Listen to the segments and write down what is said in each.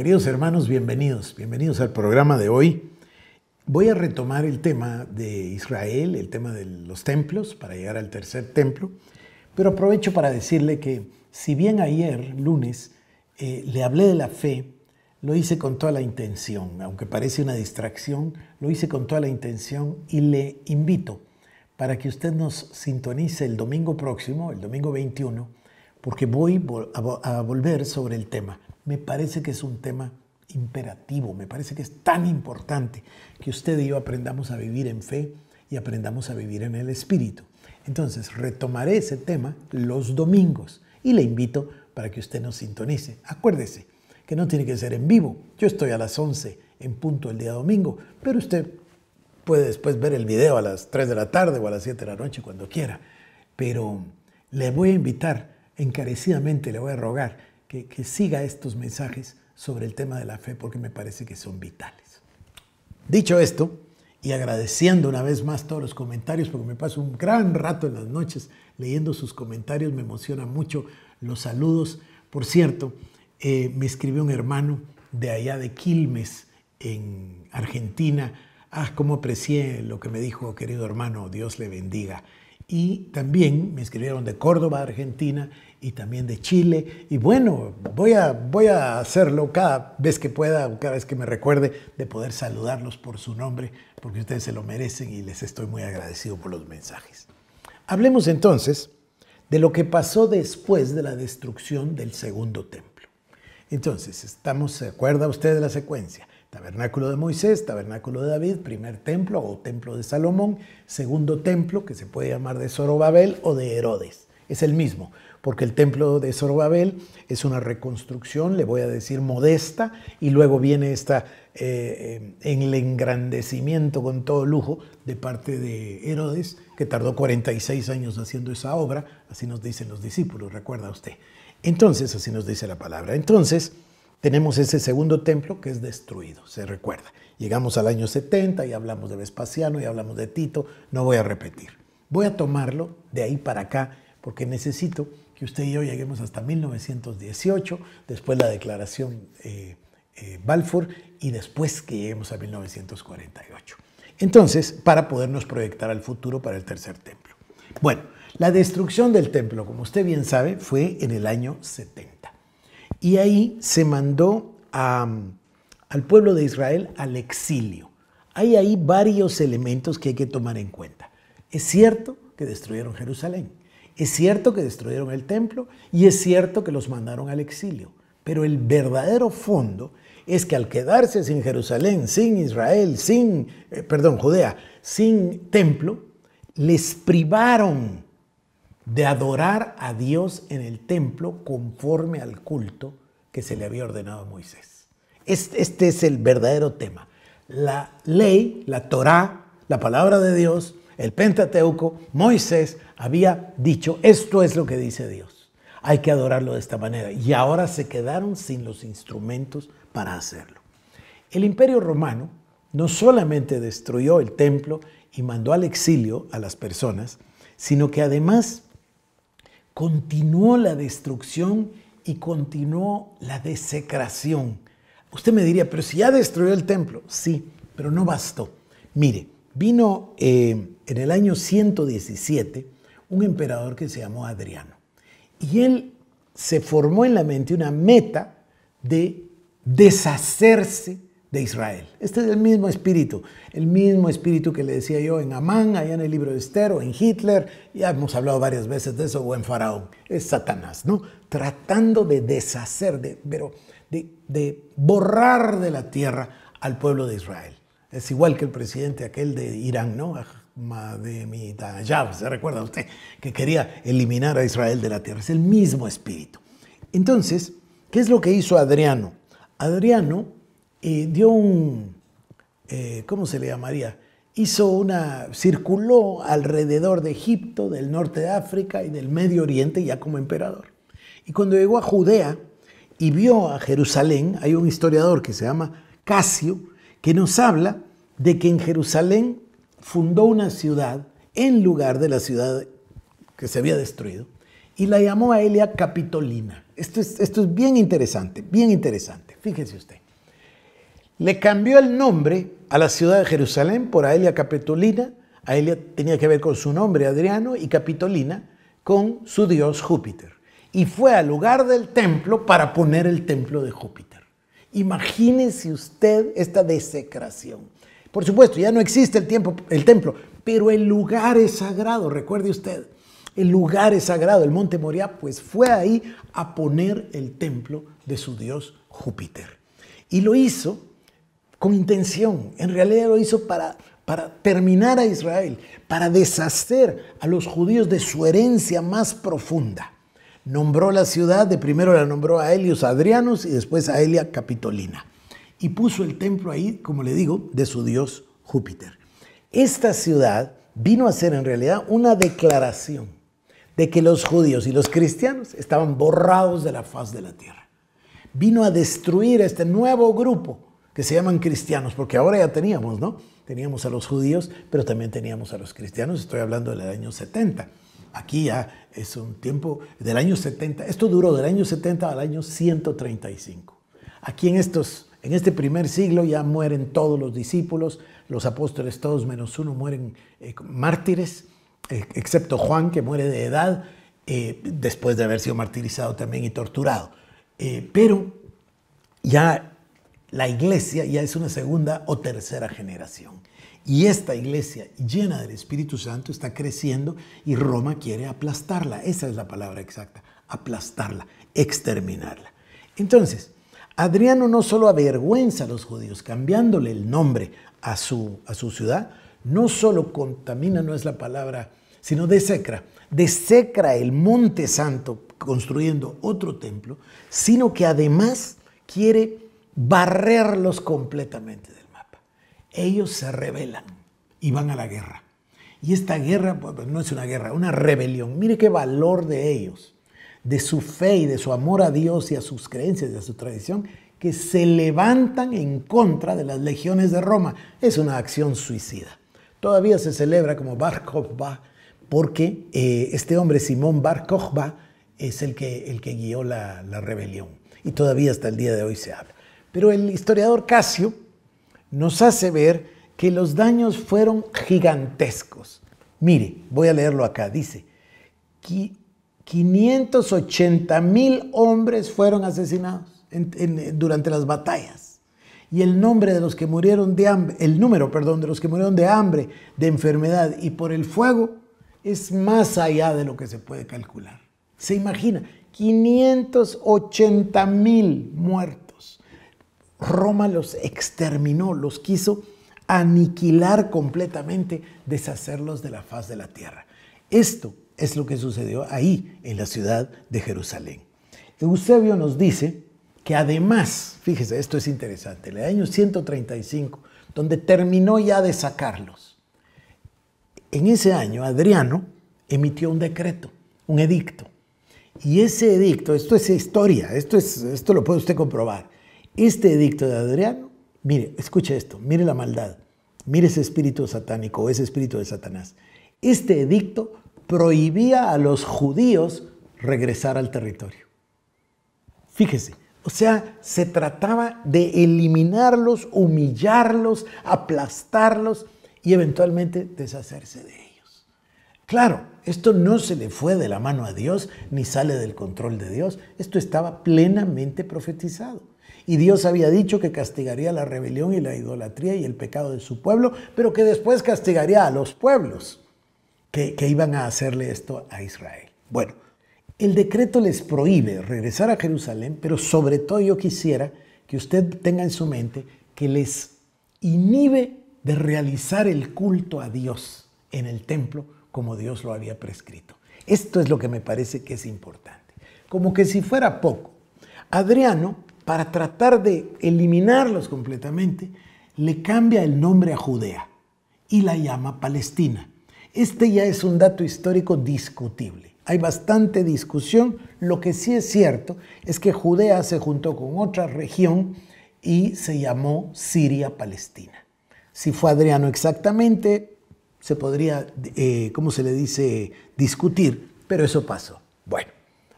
Queridos hermanos, bienvenidos, bienvenidos al programa de hoy. Voy a retomar el tema de Israel, el tema de los templos, para llegar al tercer templo, pero aprovecho para decirle que si bien ayer, lunes, eh, le hablé de la fe, lo hice con toda la intención, aunque parece una distracción, lo hice con toda la intención y le invito para que usted nos sintonice el domingo próximo, el domingo 21, porque voy a volver sobre el tema me parece que es un tema imperativo, me parece que es tan importante que usted y yo aprendamos a vivir en fe y aprendamos a vivir en el Espíritu. Entonces, retomaré ese tema los domingos y le invito para que usted nos sintonice. Acuérdese que no tiene que ser en vivo. Yo estoy a las 11 en punto el día domingo, pero usted puede después ver el video a las 3 de la tarde o a las 7 de la noche cuando quiera. Pero le voy a invitar, encarecidamente le voy a rogar que, siga estos mensajes sobre el tema de la fe porque me parece que son vitales. Dicho esto, y agradeciendo una vez más todos los comentarios, porque me paso un gran rato en las noches leyendo sus comentarios, me emociona mucho los saludos. Por cierto, eh, me escribió un hermano de allá de Quilmes, en Argentina. Ah, cómo aprecié lo que me dijo, querido hermano, Dios le bendiga. Y también me escribieron de Córdoba, Argentina, y también de Chile. Y bueno, voy a, voy a hacerlo cada vez que pueda cada vez que me recuerde de poder saludarlos por su nombre, porque ustedes se lo merecen y les estoy muy agradecido por los mensajes. Hablemos entonces de lo que pasó después de la destrucción del segundo templo. Entonces, estamos, ¿se acuerda usted de la secuencia? Tabernáculo de Moisés, tabernáculo de David, primer templo o templo de Salomón, segundo templo que se puede llamar de Zorobabel o de Herodes es el mismo, porque el templo de Zorobabel es una reconstrucción, le voy a decir modesta, y luego viene esta, eh, eh, en el engrandecimiento con todo lujo de parte de Herodes, que tardó 46 años haciendo esa obra, así nos dicen los discípulos, recuerda usted. Entonces, así nos dice la palabra. Entonces, tenemos ese segundo templo que es destruido, se recuerda. Llegamos al año 70 y hablamos de Vespasiano y hablamos de Tito, no voy a repetir. Voy a tomarlo de ahí para acá porque necesito que usted y yo lleguemos hasta 1918, después la declaración eh, eh, Balfour y después que lleguemos a 1948. Entonces, para podernos proyectar al futuro para el tercer templo. Bueno, la destrucción del templo, como usted bien sabe, fue en el año 70. Y ahí se mandó al pueblo de Israel al exilio. Hay ahí varios elementos que hay que tomar en cuenta. Es cierto que destruyeron Jerusalén, es cierto que destruyeron el templo y es cierto que los mandaron al exilio, pero el verdadero fondo es que al quedarse sin Jerusalén, sin Israel, sin, eh, perdón, Judea, sin templo, les privaron de adorar a Dios en el templo conforme al culto que se le había ordenado a Moisés. Este, este es el verdadero tema. La ley, la Torá, la palabra de Dios, el Pentateuco, Moisés había dicho, esto es lo que dice Dios. Hay que adorarlo de esta manera. Y ahora se quedaron sin los instrumentos para hacerlo. El imperio romano no solamente destruyó el templo y mandó al exilio a las personas, sino que además continuó la destrucción y continuó la desecración. Usted me diría, pero si ya destruyó el templo, sí, pero no bastó. Mire, vino eh, en el año 117 un emperador que se llamó Adriano. Y él se formó en la mente una meta de deshacerse de Israel. Este es el mismo espíritu, el mismo espíritu que le decía yo en Amán, allá en el libro de Esther, o en Hitler, ya hemos hablado varias veces de eso, o en Faraón, es Satanás, ¿no? Tratando de deshacer, de, pero de, de borrar de la tierra al pueblo de Israel. Es igual que el presidente aquel de Irán, ¿no? Mademita, ya ¿se recuerda usted? Que quería eliminar a Israel de la tierra. Es el mismo espíritu. Entonces, ¿qué es lo que hizo Adriano? Adriano eh, dio un, eh, ¿cómo se le llamaría? Hizo una, circuló alrededor de Egipto, del norte de África y del Medio Oriente ya como emperador. Y cuando llegó a Judea y vio a Jerusalén, hay un historiador que se llama Casio, que nos habla de que en Jerusalén fundó una ciudad en lugar de la ciudad que se había destruido y la llamó Aelia Capitolina. Esto es, esto es bien interesante, bien interesante. Fíjense usted. Le cambió el nombre a la ciudad de Jerusalén por Aelia Capitolina. Aelia tenía que ver con su nombre Adriano y Capitolina con su dios Júpiter. Y fue al lugar del templo para poner el templo de Júpiter. Imagínese usted esta desecración. Por supuesto, ya no existe el, tiempo, el templo, pero el lugar es sagrado, recuerde usted. El lugar es sagrado, el monte Moria, pues fue ahí a poner el templo de su dios Júpiter. Y lo hizo con intención, en realidad lo hizo para, terminar a Israel, para deshacer a los judíos de su herencia más profunda. Nombró la ciudad, de primero la nombró a Helios Adrianus y después a Helia Capitolina y puso el templo ahí, como le digo, de su dios Júpiter. Esta ciudad vino a ser en realidad una declaración de que los judíos y los cristianos estaban borrados de la faz de la tierra. Vino a destruir este nuevo grupo que se llaman cristianos, porque ahora ya teníamos, ¿no? Teníamos a los judíos, pero también teníamos a los cristianos, estoy hablando del año 70. Aquí ya es un tiempo del año 70, esto duró del año 70 al año 135. Aquí en estos en este primer siglo ya mueren todos los discípulos, los apóstoles todos menos uno mueren eh, mártires, eh, excepto Juan que muere de edad eh, después de haber sido martirizado también y torturado. pero ya la iglesia ya es una segunda o tercera generación. Y esta iglesia llena del Espíritu Santo está creciendo y Roma quiere aplastarla. Esa es la palabra exacta, aplastarla, exterminarla. Entonces, Adriano no solo avergüenza a los judíos cambiándole el nombre a su, ciudad, no solo contamina, no es la palabra, sino desecra. Desecra el Monte Santo construyendo otro templo, sino que además quiere barrerlos completamente del mapa. Ellos se rebelan y van a la guerra. Y esta guerra no es una guerra, una rebelión. Mire qué valor de ellos de su fe y de su amor a Dios y a sus creencias y a su tradición, que se levantan en contra de las legiones de Roma. Es una acción suicida. Todavía se celebra como Bar Kokhba porque eh, este hombre, Simón Bar Kokhba, es el que, el que guió la, rebelión. Y todavía hasta el día de hoy se habla. Pero el historiador Casio nos hace ver que los daños fueron gigantescos. Mire, voy a leerlo acá. Dice, 580 mil hombres fueron asesinados durante las batallas. Y el nombre de los que murieron de hambre, el número, perdón, de los que murieron de hambre, de enfermedad y por el fuego es más allá de lo que se puede calcular. Se imagina, 580 mil muertos. Roma los exterminó, los quiso aniquilar completamente, deshacerlos de la faz de la tierra. Esto es lo que sucedió ahí, en la ciudad de Jerusalén. Eusebio nos dice que además, fíjese, esto es interesante, en el año 135, donde terminó ya de sacarlos, en ese año Adriano emitió un decreto, un edicto. Y ese edicto, esto es historia, esto, es, esto lo puede usted comprobar. Este edicto de Adriano, mire, escuche esto, mire la maldad, mire ese espíritu satánico, ese espíritu de Satanás. Este edicto prohibía a los judíos regresar al territorio. Fíjese, o sea, se trataba de eliminarlos, humillarlos, aplastarlos y eventualmente deshacerse de ellos. Claro, esto no se le fue de la mano a Dios ni sale del control de Dios, esto estaba plenamente profetizado. Y Dios había dicho que castigaría la rebelión y la idolatría y el pecado de su pueblo, pero que después castigaría a los pueblos que, iban a hacerle esto a Israel. Bueno, el decreto les prohíbe regresar a Jerusalén, pero sobre todo yo quisiera que usted tenga en su mente que les inhibe de realizar el culto a Dios en el templo como Dios lo había prescrito. Esto es lo que me parece que es importante. Como que si fuera poco, Adriano, para tratar de eliminarlos completamente, le cambia el nombre a Judea y la llama Palestina. Este ya es un dato histórico discutible. Hay bastante discusión. Lo que sí es cierto es que Judea se juntó con otra región y se llamó Siria-Palestina. Si fue Adriano exactamente, se podría, como eh, ¿cómo se le dice?, discutir, pero eso pasó. Bueno,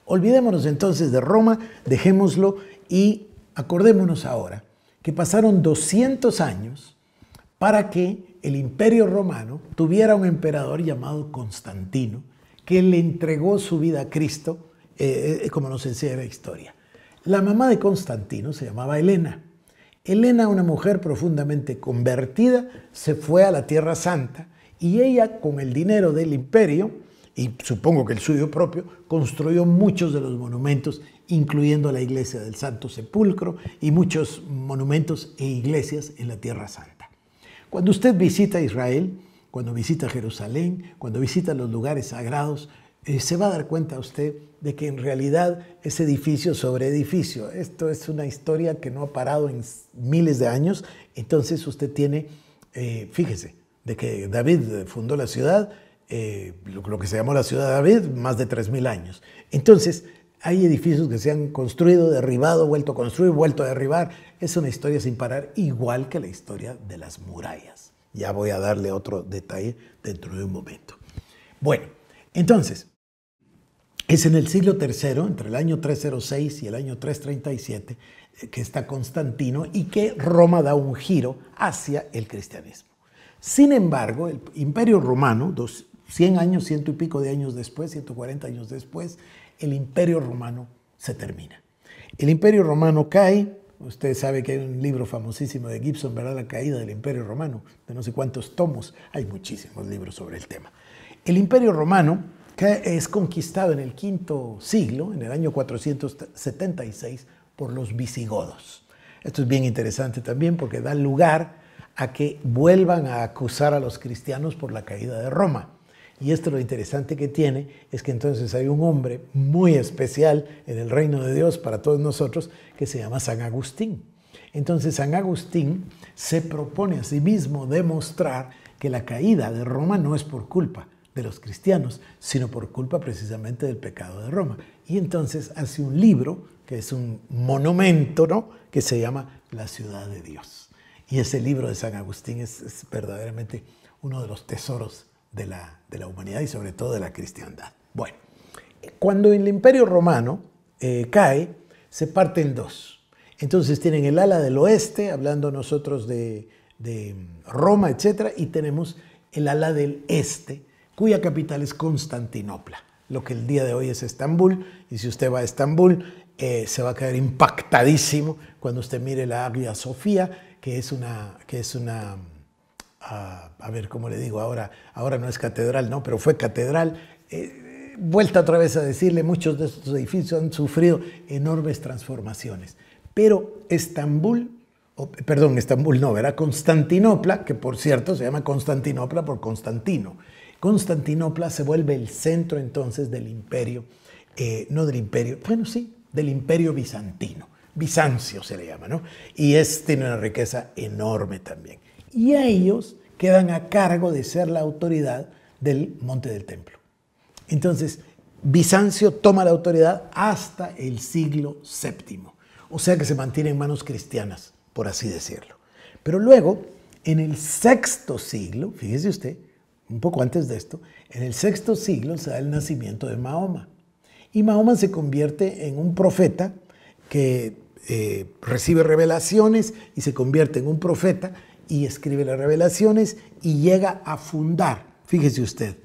olvidémonos entonces de Roma, dejémoslo y acordémonos ahora que pasaron 200 años para que el imperio romano tuviera un emperador llamado Constantino, que le entregó su vida a Cristo, eh, eh, como nos enseña la historia. La mamá de Constantino se llamaba Elena. Elena, una mujer profundamente convertida, se fue a la Tierra Santa y ella, con el dinero del imperio, y supongo que el suyo propio, construyó muchos de los monumentos, incluyendo la iglesia del Santo Sepulcro y muchos monumentos e iglesias en la Tierra Santa. Cuando usted visita Israel, cuando visita Jerusalén, cuando visita los lugares sagrados, eh, se va a dar cuenta usted de que en realidad es edificio sobre edificio. Esto es una historia que no ha parado en miles de años. Entonces usted tiene, eh, fíjese, de que David fundó la ciudad, lo, eh, lo, que se llamó la ciudad de David, más de 3.000 años. Entonces, hay edificios que se han construido, derribado, vuelto a construir, vuelto a derribar. Es una historia sin parar, igual que la historia de las murallas. Ya voy a darle otro detalle dentro de un momento. Bueno, entonces, es en el siglo III, entre el año 306 y el año 337, eh, que está Constantino y que Roma da un giro hacia el cristianismo. Sin embargo, el imperio romano, 100 años, ciento y pico de años después, 140 años después, el imperio romano se termina. El imperio romano cae, usted sabe que hay un libro famosísimo de Gibson, ¿verdad? La caída del imperio romano, de no sé cuántos tomos, hay muchísimos libros sobre el tema. El imperio romano es conquistado en el quinto siglo, en el año 476, por los visigodos. Esto es bien interesante también porque da lugar a que vuelvan a acusar a los cristianos por la caída de Roma. Y esto lo interesante que tiene es que entonces hay un hombre muy especial en el reino de Dios para todos nosotros que se llama San Agustín. Entonces San Agustín se propone a sí mismo demostrar que la caída de Roma no es por culpa de los cristianos, sino por culpa precisamente del pecado de Roma. Y entonces hace un libro que es un monumento, ¿no? Que se llama La ciudad de Dios. Y ese libro de San Agustín es, es verdaderamente uno de los tesoros de la, humanidad y sobre todo de la cristiandad. Bueno, cuando el imperio romano eh, cae, se parte en dos. Entonces tienen el ala del oeste, hablando nosotros de, mm, Roma, etc., y tenemos el ala del este, cuya capital es Constantinopla, lo que el día de hoy es Estambul, y si usted va a Estambul, eh, se va a quedar impactadísimo cuando usted mire la Hagia Sofía, que es una, que es una a, ver cómo le digo ahora, ahora no es catedral, no, pero fue catedral. Eh, vuelta otra vez a decirle, muchos de estos edificios han sufrido enormes transformaciones. Pero Estambul, perdón, Estambul no, era Constantinopla, que por cierto se llama Constantinopla por Constantino. Constantinopla se vuelve el centro entonces del imperio, eh, no del imperio, bueno sí, del imperio bizantino. Bizancio se le llama, ¿no? Y es, tiene una riqueza enorme también y a ellos quedan a cargo de ser la autoridad del monte del templo. Entonces, Bizancio toma la autoridad hasta el siglo VII, o sea que se mantiene en manos cristianas, por así decirlo. Pero luego, en el sexto siglo, fíjese usted, un poco antes de esto, en el sexto siglo se da el nacimiento de Mahoma. Y Mahoma se convierte en un profeta que eh, recibe revelaciones y se convierte en un profeta y escribe las revelaciones y llega a fundar, fíjese usted,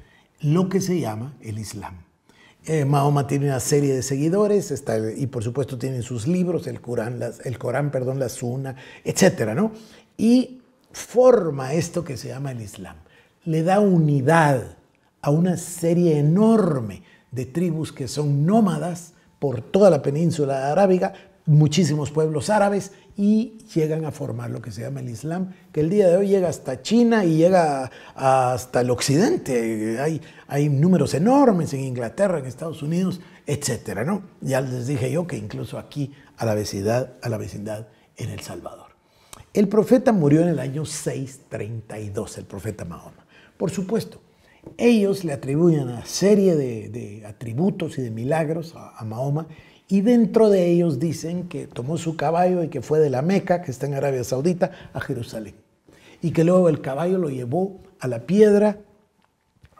lo que se llama el Islam. Eh, Mahoma tiene una serie de seguidores está, y por supuesto tiene sus libros, el Corán, las, el Corán perdón, la Sunna, etc. ¿no? Y forma esto que se llama el Islam. Le da unidad a una serie enorme de tribus que son nómadas por toda la península arábiga, muchísimos pueblos árabes y llegan a formar lo que se llama el Islam, que el día de hoy llega hasta China y llega hasta el occidente. Hay, hay números enormes en Inglaterra, en Estados Unidos, etcétera, ¿no? Ya les dije yo que incluso aquí a la vecindad, a la vecindad en El Salvador. El profeta murió en el año 632, el profeta Mahoma. Por supuesto, ellos le atribuyen una serie de, atributos y de milagros a Mahoma y dentro de ellos dicen que tomó su caballo y que fue de la Meca, que está en Arabia Saudita, a Jerusalén. Y que luego el caballo lo llevó a la piedra,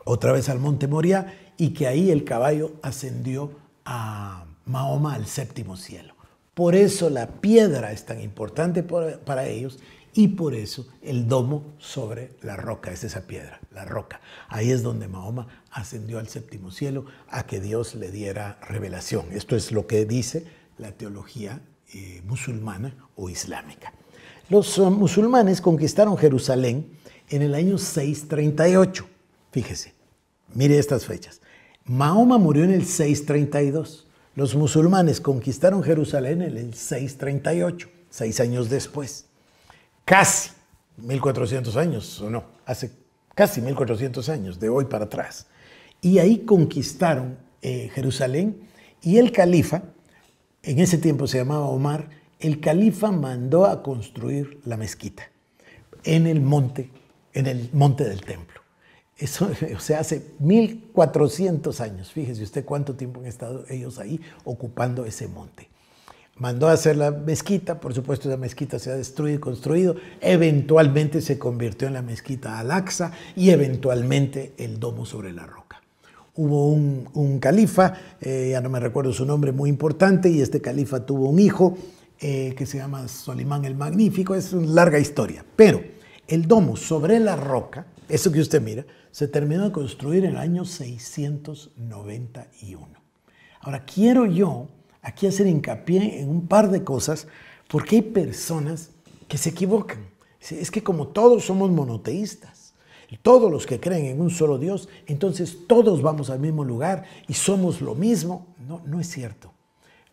otra vez al monte Moria, y que ahí el caballo ascendió a Mahoma al séptimo cielo. Por eso la piedra es tan importante para ellos y por eso el domo sobre la roca, es esa piedra, la roca. Ahí es donde Mahoma ascendió al séptimo cielo a que Dios le diera revelación. Esto es lo que dice la teología eh, musulmana o islámica. Los eh, musulmanes conquistaron Jerusalén en el año 638. Fíjese, mire estas fechas. Mahoma murió en el 632. Los musulmanes conquistaron Jerusalén en el 638, seis años después casi 1400 años, o no, hace casi 1400 años, de hoy para atrás. Y ahí conquistaron eh, Jerusalén y el califa, en ese tiempo se llamaba Omar, el califa mandó a construir la mezquita en el monte, en el monte del templo. Eso, o sea, hace 1400 años, fíjese usted cuánto tiempo han estado ellos ahí ocupando ese monte mandó a hacer la mezquita, por supuesto esa mezquita se ha destruido y construido, eventualmente se convirtió en la mezquita Al-Aqsa y eventualmente el domo sobre la roca. Hubo un, califa, eh, ya no me recuerdo su nombre, muy importante, y este califa tuvo un hijo eh, que se llama Solimán el Magnífico, es una larga historia, pero el domo sobre la roca, eso que usted mira, se terminó de construir en el año 691. Ahora, quiero yo aquí hacer hincapié en un par de cosas, porque hay personas que se equivocan. Es que como todos somos monoteístas, todos los que creen en un solo Dios, entonces todos vamos al mismo lugar y somos lo mismo. No, no es cierto.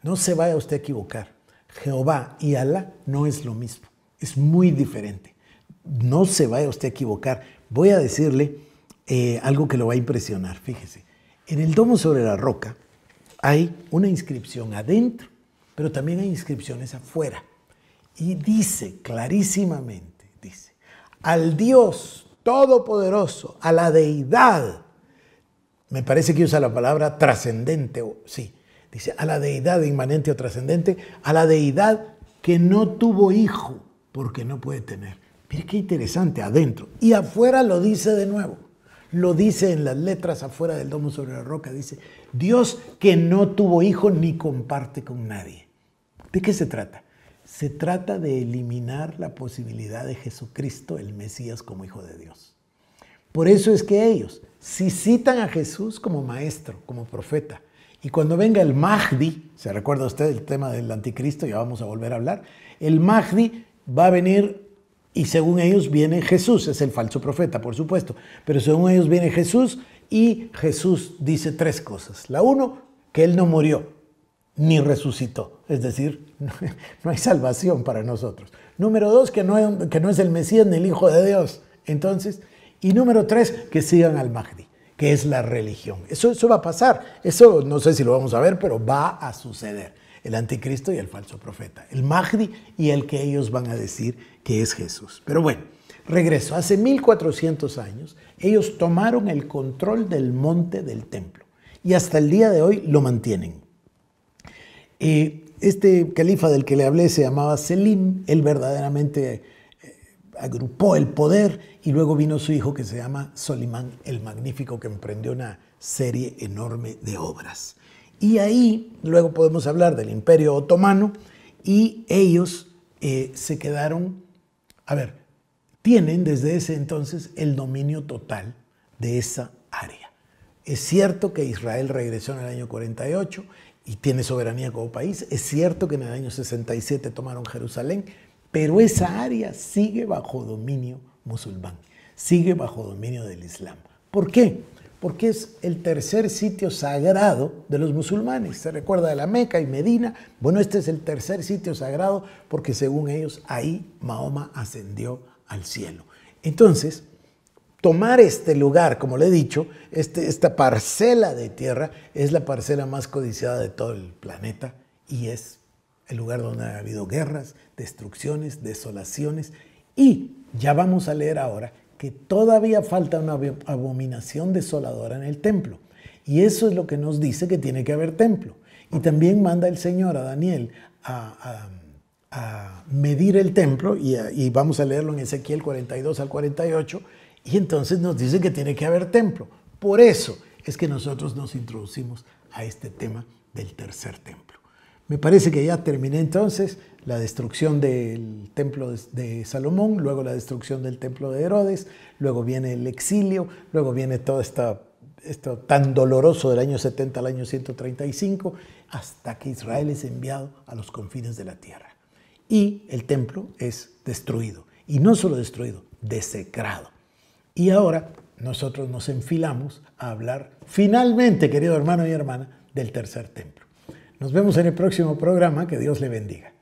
No se vaya usted a equivocar. Jehová y Alá no es lo mismo. Es muy diferente. No se vaya usted a equivocar. Voy a decirle eh, algo que lo va a impresionar. Fíjese. En el domo sobre la roca, hay una inscripción adentro, pero también hay inscripciones afuera. Y dice clarísimamente, dice, al Dios Todopoderoso, a la deidad, me parece que usa la palabra trascendente, sí, dice, a la deidad inmanente o trascendente, a la deidad que no tuvo hijo, porque no puede tener. Mire qué interesante adentro. Y afuera lo dice de nuevo lo dice en las letras afuera del domo sobre la roca, dice, Dios que no tuvo hijo ni comparte con nadie. ¿De qué se trata? Se trata de eliminar la posibilidad de Jesucristo, el Mesías, como hijo de Dios. Por eso es que ellos, si citan a Jesús como maestro, como profeta, y cuando venga el Mahdi, ¿se recuerda usted el tema del anticristo? Ya vamos a volver a hablar. El Mahdi va a venir y según ellos viene Jesús, es el falso profeta, por supuesto, pero según ellos viene Jesús y Jesús dice tres cosas. La uno, que él no murió ni resucitó, es decir, no hay salvación para nosotros. Número dos, que no, es el Mesías ni el Hijo de Dios, entonces. Y número tres, que sigan al Mahdi, que es la religión. eso va a pasar, eso no sé si lo vamos a ver, pero va a suceder el anticristo y el falso profeta, el Mahdi y el que ellos van a decir que es Jesús. Pero bueno, regreso, hace 1400 años ellos tomaron el control del monte del templo y hasta el día de hoy lo mantienen. Eh, este califa del que le hablé se llamaba Selim, él verdaderamente eh, agrupó el poder y luego vino su hijo que se llama Solimán el Magnífico, que emprendió una serie enorme de obras. Y ahí luego podemos hablar del Imperio Otomano y ellos eh, se quedaron, a ver, tienen desde ese entonces el dominio total de esa área. Es cierto que Israel regresó en el año 48 y tiene soberanía como país, es cierto que en el año 67 tomaron Jerusalén, pero esa área sigue bajo dominio musulmán, sigue bajo dominio del Islam. ¿Por qué? porque es el tercer sitio sagrado de los musulmanes. Se recuerda de la Meca y Medina. Bueno, este es el tercer sitio sagrado porque según ellos ahí Mahoma ascendió al cielo. Entonces, tomar este lugar, como le he dicho, este, esta parcela de tierra es la parcela más codiciada de todo el planeta y es el lugar donde ha habido guerras, destrucciones, desolaciones. Y ya vamos a leer ahora todavía falta una abominación desoladora en el templo. Y eso es lo que nos dice que tiene que haber templo. Y también manda el Señor a Daniel a, medir el templo, y, y vamos a leerlo en Ezequiel 42 al 48, y entonces nos dice que tiene que haber templo. Por eso es que nosotros nos introducimos a este tema del tercer templo. Me parece que ya terminé entonces la destrucción del templo de Salomón, luego la destrucción del templo de Herodes, luego viene el exilio, luego viene todo esto tan doloroso del año 70 al año 135, hasta que Israel es enviado a los confines de la tierra. Y el templo es destruido, y no solo destruido, desecrado. Y ahora nosotros nos enfilamos a hablar finalmente, querido hermano y hermana, del tercer templo. Nos vemos en el próximo programa. Que Dios le bendiga.